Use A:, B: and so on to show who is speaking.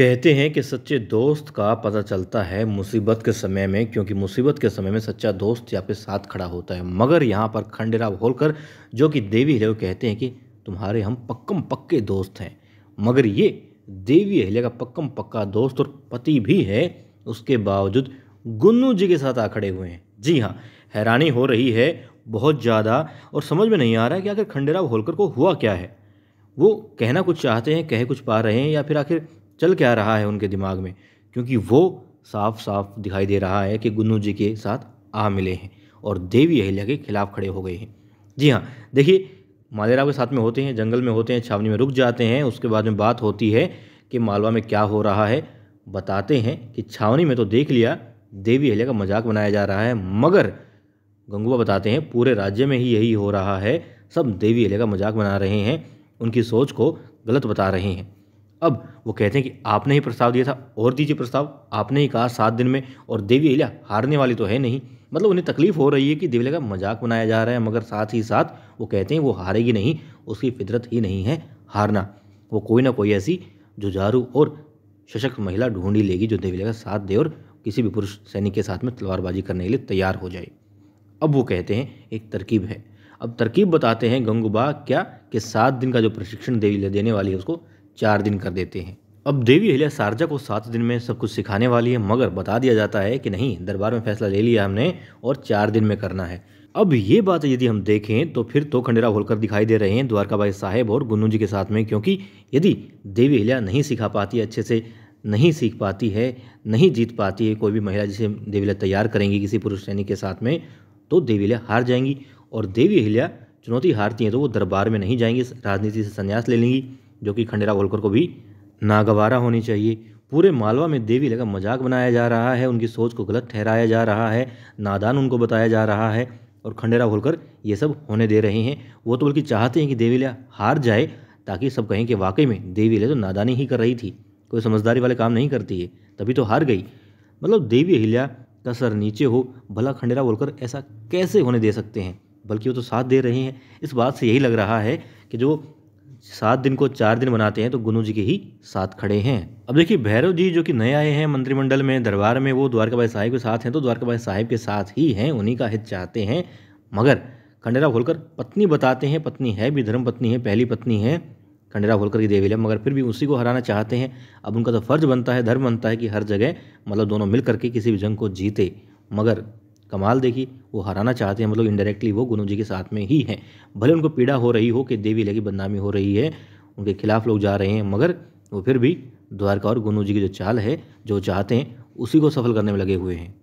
A: कहते हैं कि सच्चे दोस्त का पता चलता है मुसीबत के समय में क्योंकि मुसीबत के समय में सच्चा दोस्त आपके साथ खड़ा होता है मगर यहाँ पर खंडेराव होलकर जो कि देवी हले कहते हैं कि तुम्हारे हम पक्कम पक्के दोस्त हैं मगर ये देवी हले का पक्कम पक्का दोस्त और पति भी है उसके बावजूद गुन्नू जी के साथ आ खड़े हुए हैं जी हाँ हैरानी हो रही है बहुत ज़्यादा और समझ में नहीं आ रहा है कि आखिर खंडेराव होलकर को हुआ क्या है वो कहना कुछ चाहते हैं कह कुछ पा रहे हैं या फिर आखिर चल क्या रहा है उनके दिमाग में क्योंकि वो साफ साफ दिखाई दे रहा है कि गुन्नू जी के साथ आ मिले हैं और देवी अहिल्या के खिलाफ खड़े हो गए हैं जी हाँ देखिए मालेराव के साथ में होते हैं जंगल में होते हैं छावनी में रुक जाते हैं उसके बाद में बात होती है कि मालवा में क्या हो रहा है बताते हैं कि छावनी में तो देख लिया देवी अहिल्या का मजाक बनाया जा रहा है मगर गंगुआ बताते हैं पूरे राज्य में ही यही हो रहा है सब देवी अहिल्या का मजाक बना रहे हैं उनकी सोच को गलत बता रहे हैं अब वो कहते हैं कि आपने ही प्रस्ताव दिया था और दीजिए प्रस्ताव आपने ही कहा सात दिन में और देवी अहिल्या हारने वाली तो है नहीं मतलब उन्हें तकलीफ हो रही है कि देवी का मजाक बनाया जा रहा है मगर साथ ही साथ वो कहते हैं वो हारेगी नहीं उसकी फितरत ही नहीं है हारना वो कोई ना कोई ऐसी जुझारू और सशक्त महिला ढूंढी लेगी जो देवी का साथ दे और किसी भी पुरुष सैनिक के साथ में तलवारबाजी करने के लिए तैयार हो जाए अब वो कहते हैं एक तरकीब है अब तरकीब बताते हैं गंगूबा क्या कि सात दिन का जो प्रशिक्षण देवी देने वाली है उसको चार दिन कर देते हैं अब देवी अहिल्या सारजा को सात दिन में सब कुछ सिखाने वाली है मगर बता दिया जाता है कि नहीं दरबार में फैसला ले लिया हमने और चार दिन में करना है अब ये बात यदि हम देखें तो फिर तो खंडेरा होलकर दिखाई दे रहे हैं द्वारकाबाई साहेब और गुन्नू जी के साथ में क्योंकि यदि देवी अहिल्या नहीं सिखा पाती अच्छे से नहीं सीख पाती है नहीं जीत पाती है कोई भी महिला जिसे देवी तैयार करेंगी किसी पुरुष सैनिक के साथ में तो देवी अहिल्या हार जाएंगी और देवी अहिल्या चुनौती हारती हैं तो वो दरबार में नहीं जाएंगी राजनीति से संन्यास ले लेंगी जो कि खंडेरा होलकर को भी नागवारा होनी चाहिए पूरे मालवा में देवी लगा मजाक बनाया जा रहा है उनकी सोच को गलत ठहराया जा रहा है नादान उनको बताया जा रहा है और खंडेरा होलकर ये सब होने दे रहे हैं वो तो बल्कि चाहते हैं कि देवीला हार जाए ताकि सब कहें कि वाकई में देवीला तो नादानी ही कर रही थी कोई समझदारी वाले काम नहीं करती है तभी तो हार गई मतलब देवी अहिल्या का सर नीचे हो भला खंडेरा बोलकर ऐसा कैसे होने दे सकते हैं बल्कि वो तो साथ दे रहे हैं इस बात से यही लग रहा है कि जो सात दिन को चार दिन बनाते हैं तो गुनू जी के ही साथ खड़े हैं अब देखिए भैरव जी जो कि नए आए हैं मंत्रिमंडल में दरबार में वो द्वारकाबाई साहिब के साथ हैं तो द्वारकाबाई साहिब के साथ ही हैं उन्हीं का हित चाहते हैं मगर खंडेरा होलकर पत्नी बताते हैं पत्नी है भी धर्म पत्नी है पहली पत्नी है खंडेरा होलकर की देवी मगर फिर भी उसी को हराना चाहते हैं अब उनका तो फर्ज बनता है धर्म बनता है कि हर जगह मतलब दोनों मिल करके किसी भी जंग को जीते मगर कमाल देखी वो हराना चाहते हैं मतलब इनडायरेक्टली वो गुनू जी के साथ में ही हैं भले उनको पीड़ा हो रही हो कि देवी लगी बदनामी हो रही है उनके खिलाफ लोग जा रहे हैं मगर वो फिर भी द्वारका और गुनू जी की जो चाल है जो चाहते हैं उसी को सफल करने में लगे हुए हैं